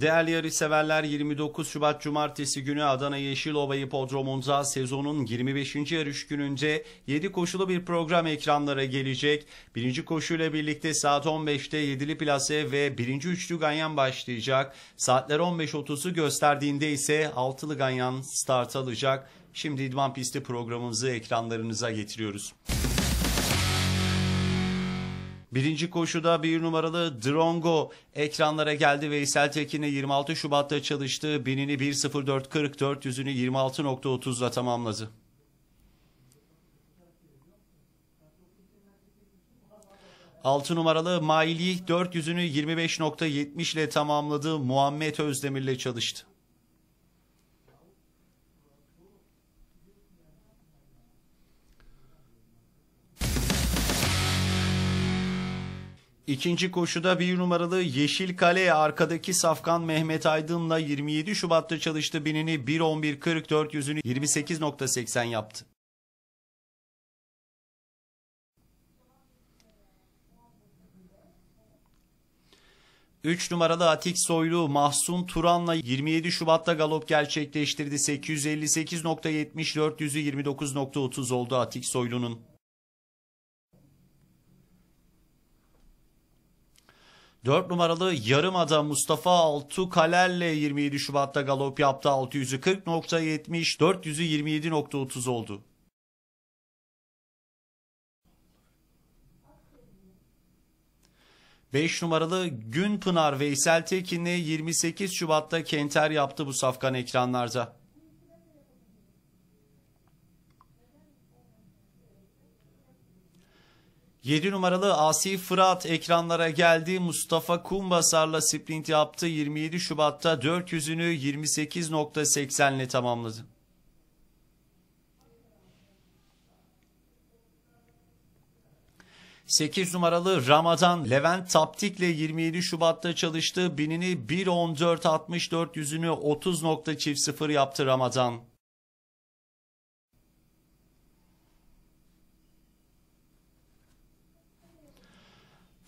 Değerli severler 29 Şubat Cumartesi günü Adana Yeşilova Hipodromu'nda sezonun 25. yarış gününde 7 koşulu bir program ekranlara gelecek. Birinci koşuyla birlikte saat 15'te 7'li plase ve birinci üçlü ganyan başlayacak. Saatler 15.30'u gösterdiğinde ise 6'lı ganyan start alacak. Şimdi idman pisti programımızı ekranlarınıza getiriyoruz. Birinci koşuda bir numaralı Drongo ekranlara geldi. Veysel Tekin'in 26 Şubat'ta çalıştı binini 1.04.40 400'ünü 26.30'la tamamladı. Altı numaralı Maili 400'ünü 25.70 ile tamamladı. Muhammed Özdemir ile çalıştı. İkinci koşuda bir numaralı Yeşil Kale arkadaki Safkan Mehmet Aydın'la 27 Şubat'ta çalıştı binini 111.44 yüzünü 28.80 yaptı. Üç numaralı Atik Soylu Mahsun Turan'la 27 Şubat'ta galop gerçekleştirdi. 858.74 yüzü 29.30 oldu Atik Soylu'nun. 4 numaralı Yarımada Mustafa Altu Kaler'le 27 Şubat'ta galop yaptı. 640.70 427.30 oldu. Beş numaralı Günpınar Veysel Tekin'le 28 Şubat'ta kenter yaptı bu safkan ekranlarda. 7 numaralı Asi Fırat ekranlara geldi. Mustafa Kumbasar'la sprint yaptı. 27 Şubat'ta 400'ünü 28.80 ile tamamladı. Sekiz numaralı Ramazan Levent Taptik'le 27 Şubat'ta çalıştı. Binini 1.14.64 yüzünü 30.00 yaptı Ramazan.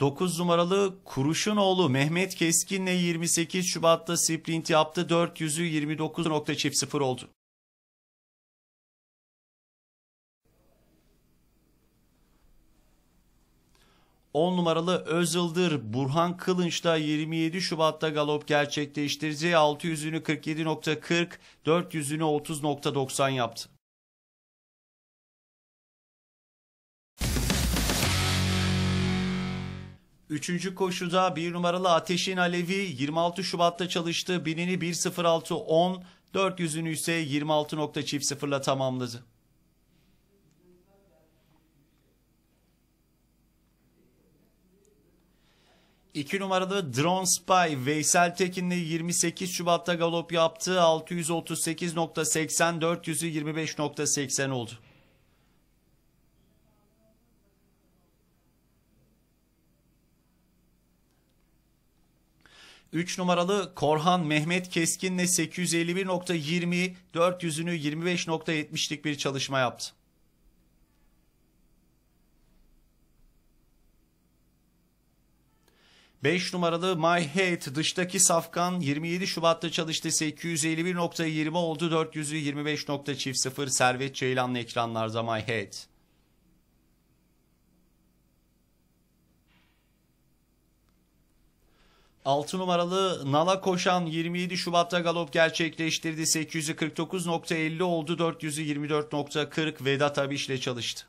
9 numaralı Kuruş'un oğlu Mehmet Keskin'le 28 Şubat'ta sprint yaptı. 400'ü 29.00 oldu. On numaralı Özıldır Burhan Kılınç'ta 27 Şubat'ta galop gerçekleştireceği 600'ünü 47.40, 400'ünü 30.90 yaptı. Üçüncü koşuda bir numaralı Ateşin Alevi 26 Şubat'ta çalıştı. binini 1.06.10, 400'ünü ise 26.00'la tamamladı. İki numaralı Drone Spy Veysel Tekin'li 28 Şubat'ta galop yaptı. 638.80, 400'ü 25.80 oldu. 3 numaralı Korhan Mehmet Keskin'le 851.20 400'ünü 25.70'lik bir çalışma yaptı. Beş numaralı My Hate dıştaki safkan 27 Şubat'ta çalıştı 851.20 oldu 400'ü 25.00 Servet Ceylan'la ekranlarda My Hate. 6 numaralı Nala Koşan 27 Şubat'ta galop gerçekleştirdi. 849.50 oldu. 424.40 Vedat Abiş ile çalıştı.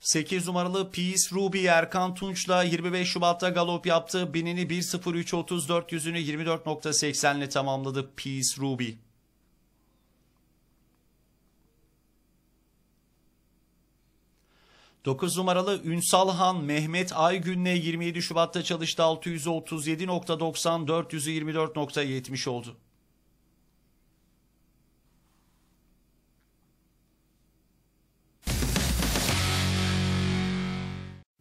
Sekiz numaralı Peace Ruby Erkan Tunç'la 25 Şubat'ta galop yaptı. Binini 1.03.30 400'ünü 24.80 ile tamamladı Peace Ruby. 9 numaralı Ünsal Han Mehmet Aygün'le 27 Şubat'ta çalıştı 637.90 424.70 oldu.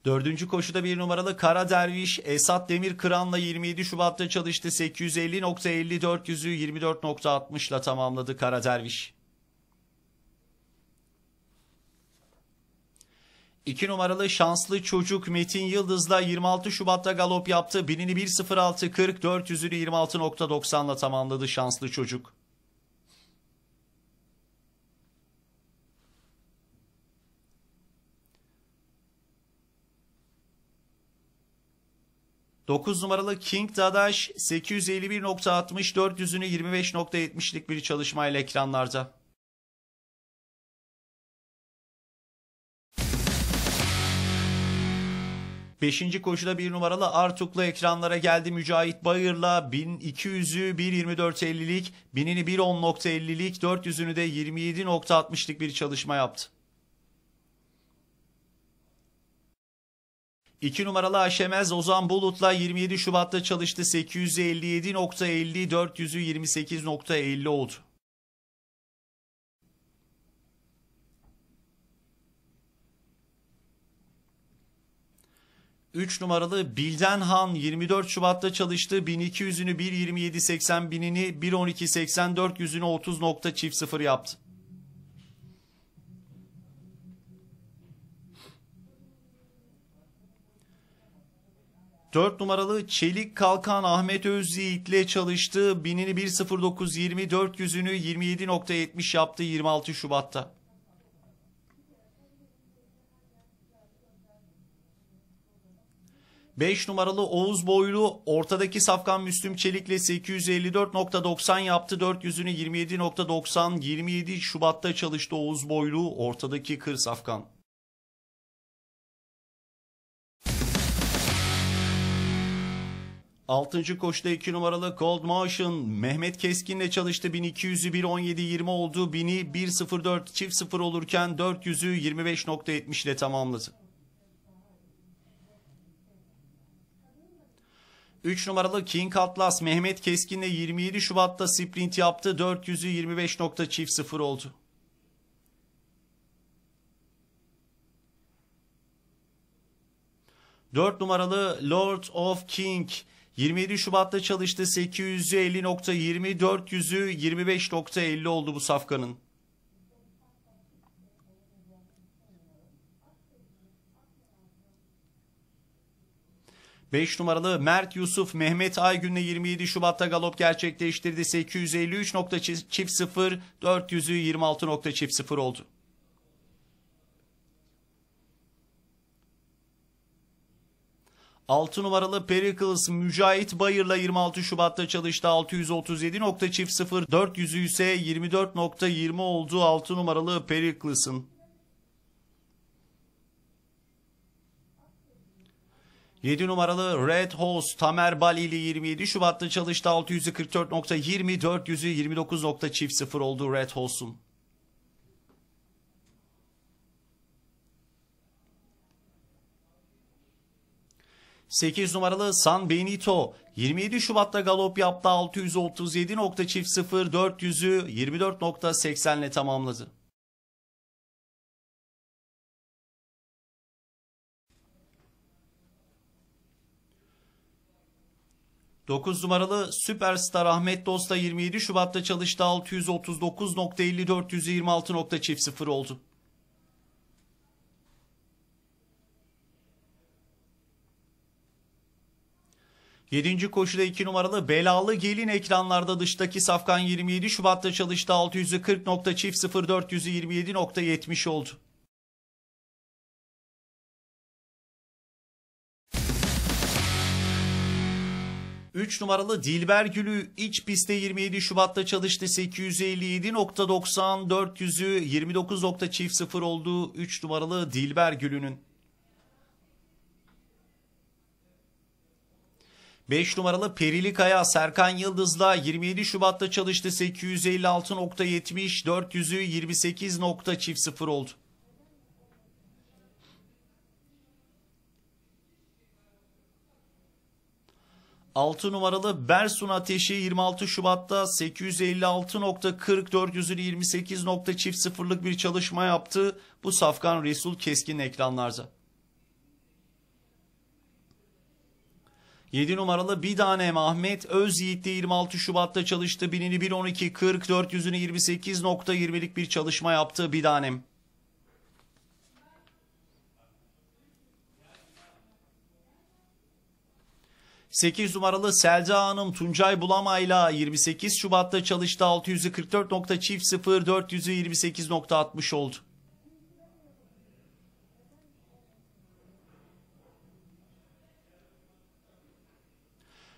Dördüncü koşuda bir numaralı Kara Derviş Esat Demir Kıran'la 27 Şubat'ta çalıştı. 850.50 400'ü 24.60'la tamamladı Kara Derviş. 2 numaralı şanslı çocuk Metin Yıldız'la 26 Şubat'ta galop yaptı. Binini 1.06.40, 400'ünü 26.90'la tamamladı şanslı çocuk. Dokuz numaralı King Dadaş 851.60 400'ünü 25.70'lik bir çalışmayla ekranlarda. 5. koşuda 1 numaralı Artuklu ekranlara geldi Mücahit Bayır'la 1200'ü 1.24.50'lik, 1000'ini 1.10.50'lik, 400'ünü de 27.60'lık bir çalışma yaptı. 2 numaralı Aşemez Ozan Bulut'la 27 Şubat'ta çalıştı 857.50, 400'ü 28.50 oldu. 3 numaralı Bilden Han 24 Şubat'ta çalıştı. 1200'ünü 1.27.80 binini 1.12.84 yüzünü 30. çift sıfır yaptı. Dört numaralı Çelik Kalkan Ahmet Özyiğit'le çalıştı. Binini 1.09.20, 400'ünü 27.70 yaptı 26 Şubat'ta. 5 numaralı Oğuz Boylu ortadaki safkan Müslüm Çelik'le 854.90 yaptı. 400'ünü 27.90 27 Şubat'ta çalıştı Oğuz Boylu ortadaki kır safkan. Altıncı koşuda 2 numaralı Cold Motion Mehmet Keskin'le çalıştı. 1200'ü 1.17.20 oldu. 1000'i 1.04 çift 0 olurken 400'ü 25.70 ile tamamladı. 3 numaralı King Atlas Mehmet Keskin'le 27 Şubat'ta sprint yaptı. 400'ü 25.00 oldu. Dört numaralı Lord of King 27 Şubat'ta çalıştı 850.20 400'ü 25.50 oldu bu safkanın. 5 numaralı Mert Yusuf Mehmet Aygün'le 27 Şubat'ta galop gerçekleştirdi. 853.00 400'ü 26.00 oldu. Altı numaralı Pericles Mücahit Bayır'la 26 Şubat'ta çalıştı. 637.00 400'ü ise 24.20 oldu. Altı numaralı Pericles'ın. 7 numaralı Red Horse Tamer Bali Balili 27 Şubat'ta çalıştı 644.20 400'ü 29.00 oldu Red Horse'un. Sekiz numaralı San Benito 27 Şubat'ta galop yaptı 637.00 400'ü 24.80 ile tamamladı. 9 numaralı süperstar Ahmet Dosta 27 Şubat'ta çalıştı 639.54 126.00 oldu. Yedinci koşuda iki numaralı belalı gelin ekranlarda dıştaki Safkan 27 Şubat'ta çalıştı 640.04 127.70 oldu. 3 numaralı Dilber Gülü iç pistte 27 Şubat'ta çalıştı. 857.90 400'ü 29.00 oldu 3 numaralı Dilber Gülü'nün. 5 numaralı Perili Kaya Serkan Yıldız'la 27 Şubat'ta çalıştı. 856.70 400'ü 28.00 oldu. 6 numaralı Bersun Ateşi 26 Şubat'ta 856.40 çift sıfırlık bir çalışma yaptı. Bu Safkan Resul Keskin ekranlarda. 7 numaralı bir tane Ahmet Öz Yiğit'te 26 Şubat'ta çalıştı. 1000'ini 1.12 40 428.20'lik bir çalışma yaptı bir tanem. 8 numaralı Selca Hanım Tuncay Bulamayla 28 Şubat'ta çalıştı 644. çift 644.00 400'ü 28.60 oldu.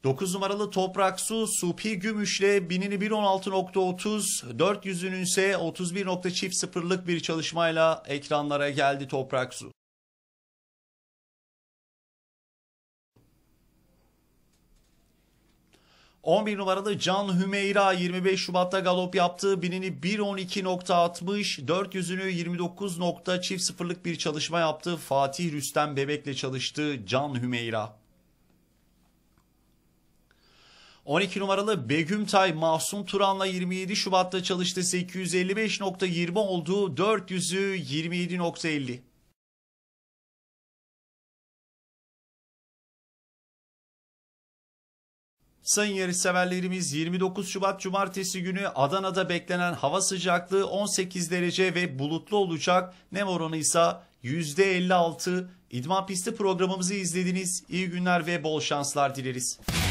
Dokuz numaralı Toprak Su Supi Gümüş'le binini 1.16.30 400'ünün ise sıfırlık bir çalışmayla ekranlara geldi Toprak Su. 11 numaralı Can Hümeyra 25 Şubat'ta galop yaptığı binini 1.12.60 400'ünü 29 nokta çift sıfırlık bir çalışma yaptı. Fatih Rüstem Bebek'le çalıştı Can Hümeyra. 12 numaralı Begümtay Mahsum Turan'la 27 Şubat'ta çalıştı. 855.20 olduğu 400'ü 27.50. Sayın yarışseverlerimiz 29 Şubat Cumartesi günü Adana'da beklenen hava sıcaklığı 18 derece ve bulutlu olacak. Nem oranı ise %56. İdman Pisti programımızı izlediniz. İyi günler ve bol şanslar dileriz.